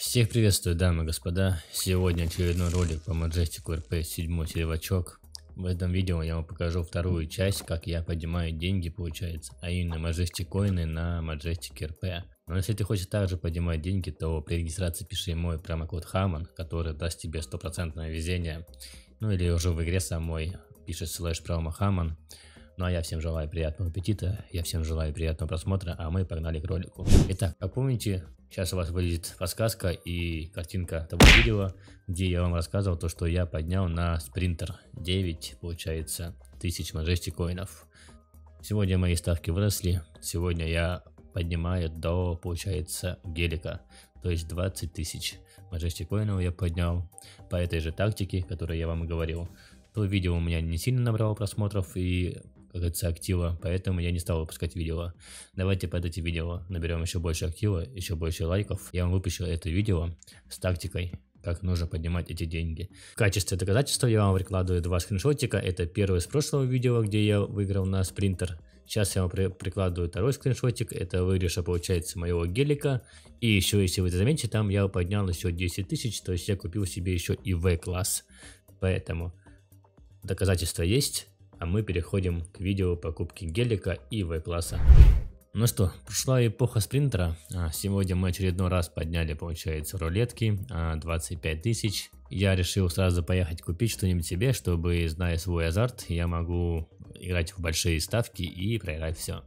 Всех приветствую, дамы и господа. Сегодня очередной ролик по Majestic RP 7 сервачок. В этом видео я вам покажу вторую часть, как я поднимаю деньги получается, а именно Majestic коины на Majestic RP. Но если ты хочешь также поднимать деньги, то при регистрации пиши мой промокод Хаман, который даст тебе стопроцентное везение. Ну или уже в игре самой пишешь слэш промо Хаман. Ну а я всем желаю приятного аппетита, я всем желаю приятного просмотра, а мы погнали к ролику. Итак, как помните, сейчас у вас вылезет подсказка и картинка того видео, где я вам рассказывал то, что я поднял на спринтер 9, получается, тысяч мажести коинов. Сегодня мои ставки выросли, сегодня я поднимаю до, получается, гелика, то есть 20 тысяч. Majestic Coin я поднял по этой же тактике, которую я вам и говорил. То видео у меня не сильно набрало просмотров и как говорится, актива, поэтому я не стал выпускать видео. Давайте под эти видео наберем еще больше актива, еще больше лайков. Я вам выпущу это видео с тактикой как нужно поднимать эти деньги. В качестве доказательства я вам прикладываю два скриншотика. Это первое с прошлого видео, где я выиграл на спринтер. Сейчас я вам при прикладываю второй скриншотик. Это вырежа получается моего гелика. И еще, если вы заметите, там я поднял еще 10 тысяч. То есть я купил себе еще и В-класс. Поэтому доказательства есть а мы переходим к видео покупки гелика и В-класса. Ну что, пришла эпоха спринтера. А, сегодня мы очередной раз подняли, получается, рулетки 25 а, тысяч. Я решил сразу поехать купить что-нибудь себе, чтобы, зная свой азарт, я могу играть в большие ставки и проиграть все.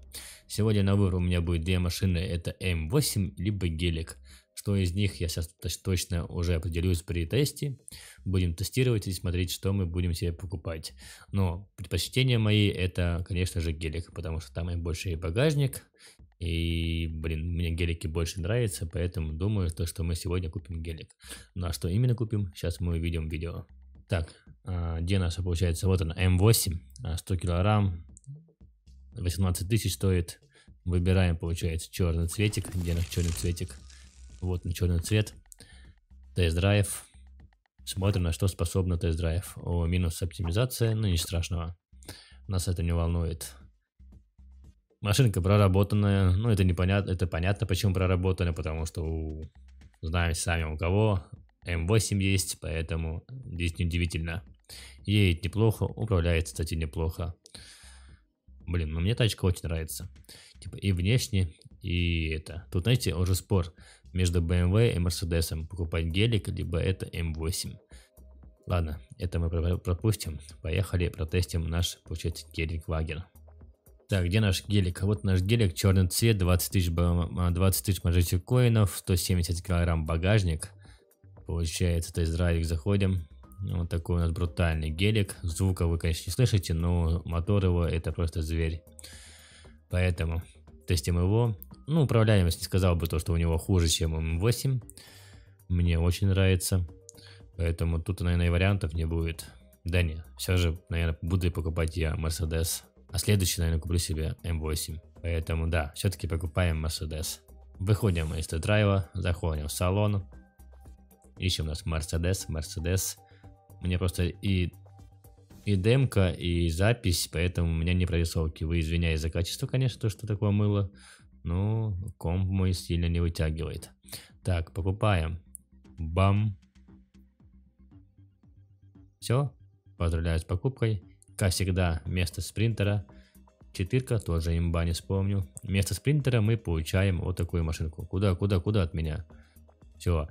Сегодня на выбор у меня будет две машины, это М8 эм либо Гелик что из них я сейчас точно уже определюсь при тесте. Будем тестировать и смотреть, что мы будем себе покупать. Но предпочтение мои это, конечно же, гелик, потому что там и больше и багажник. И, блин, мне гелики больше нравятся, поэтому думаю, то, что мы сегодня купим гелик. Ну а что именно купим, сейчас мы увидим видео. Так, а, где наша получается? Вот она, М8, 100 а, килограмм, 18 тысяч стоит. Выбираем, получается, черный цветик. Где наш черный цветик? Вот на черный цвет. Тест-драйв. Смотрим, на что способна тест-драйв. О, минус оптимизация, ну ничего страшного. Нас это не волнует. Машинка проработанная. Ну, это непонятно, это понятно, почему проработанная, потому что у... знаем сами у кого. М8 есть, поэтому здесь неудивительно. Едет неплохо, управляется, кстати, неплохо блин, ну мне тачка очень нравится. Типа и внешне, и это. Тут, знаете, уже спор между BMW эм и Mercedes покупать гелик, либо это М8. Эм Ладно, это мы пропустим. Поехали, протестим наш, получается, гелик Вагер. Так, где наш гелик? Вот наш гелик, черный цвет, 20 тысяч, 20 а, тысяч мажорити коинов, 170 килограмм багажник. Получается, то тест-драйвик заходим. Вот такой у нас брутальный гелик. Звука вы, конечно, не слышите, но мотор его это просто зверь. Поэтому тестим его. Ну, управляемость не сказал бы то, что у него хуже, чем М8. Эм Мне очень нравится. Поэтому тут, наверное, и вариантов не будет. Да нет, все же, наверное, буду покупать я Mercedes. А следующий, наверное, куплю себе М8. Эм Поэтому да, все-таки покупаем Mercedes. Выходим из тест-драйва, заходим в салон. Ищем у нас Mercedes, Mercedes мне просто и, и демка, и запись, поэтому у меня не прорисовки. Вы извиняюсь за качество, конечно, то, что такое мыло. Ну, комп мой сильно не вытягивает. Так, покупаем. Бам. Все. Поздравляю с покупкой. Как всегда, место спринтера. Четырка тоже имба, не вспомню. Место спринтера мы получаем вот такую машинку. Куда, куда, куда от меня? Все.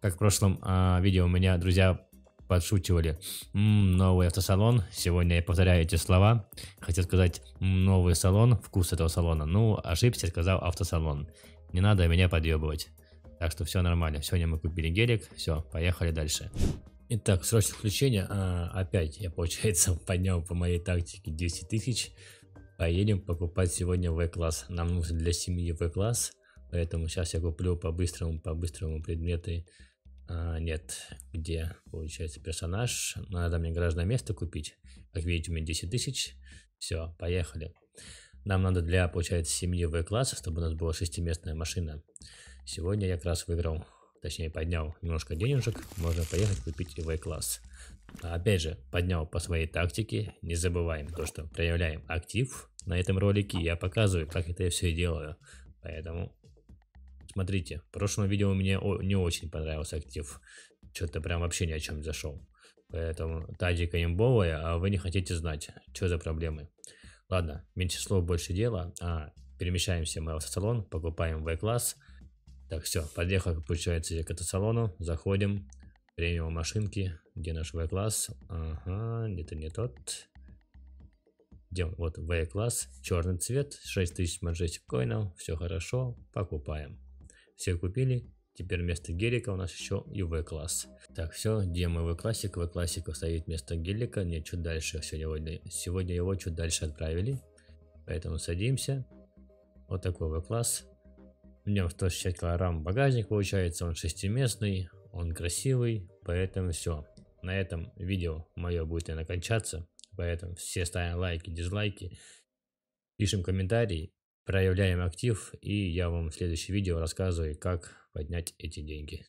Как в прошлом а, видео, у меня друзья Подшучивали. М-м, новый автосалон, сегодня я повторяю эти слова. Хотел сказать новый салон, вкус этого салона. Ну, ошибся, сказал автосалон. Не надо меня подъебывать. Так что все нормально. Сегодня мы купили гелик, все, поехали дальше. Итак, срочное включение. А, опять я, получается, поднял по моей тактике 10 тысяч. Поедем покупать сегодня В-класс. Нам нужен для семьи В-класс. Поэтому сейчас я куплю по-быстрому, по-быстрому предметы нет, а, где, получается, персонаж. Надо мне гаражное место купить. Как видите, у меня 10 тысяч. Все, поехали. Нам надо для, получается, семьи В-класса, чтобы у нас была шестиместная машина. Сегодня я как раз выиграл, точнее поднял немножко денежек. Можно поехать купить и В-класс. А опять же, поднял по своей тактике. Не забываем то, что проявляем актив на этом ролике. Я показываю, как это я все делаю. Поэтому Смотрите, в прошлом видео мне не очень понравился актив. Что-то прям вообще ни о чем зашел. Поэтому тадика имбовая, а вы не хотите знать, что за проблемы. Ладно, меньше слов, больше дела. А, перемещаемся мы в автосалон, покупаем В-класс. Так, все, подъехал, получается, к автосалону, заходим, премиум машинки, где наш В-класс, ага, то, не тот, где вот V-класс, черный цвет, 6000 манжетик коинов, все хорошо, покупаем. Все купили. Теперь вместо гелика у нас еще и В-класс. Так, все, где мой В-классик? В-классик стоит вместо гелика. Нет, чуть дальше сегодня. Сегодня его чуть дальше отправили. Поэтому садимся. Вот такой В-класс. В нем 160 килограмм багажник получается. Он шестиместный, он красивый. Поэтому все. На этом видео мое будет, наверное, кончаться. Поэтому все ставим лайки, дизлайки, пишем комментарии проявляем актив, и я вам в следующем видео рассказываю, как поднять эти деньги.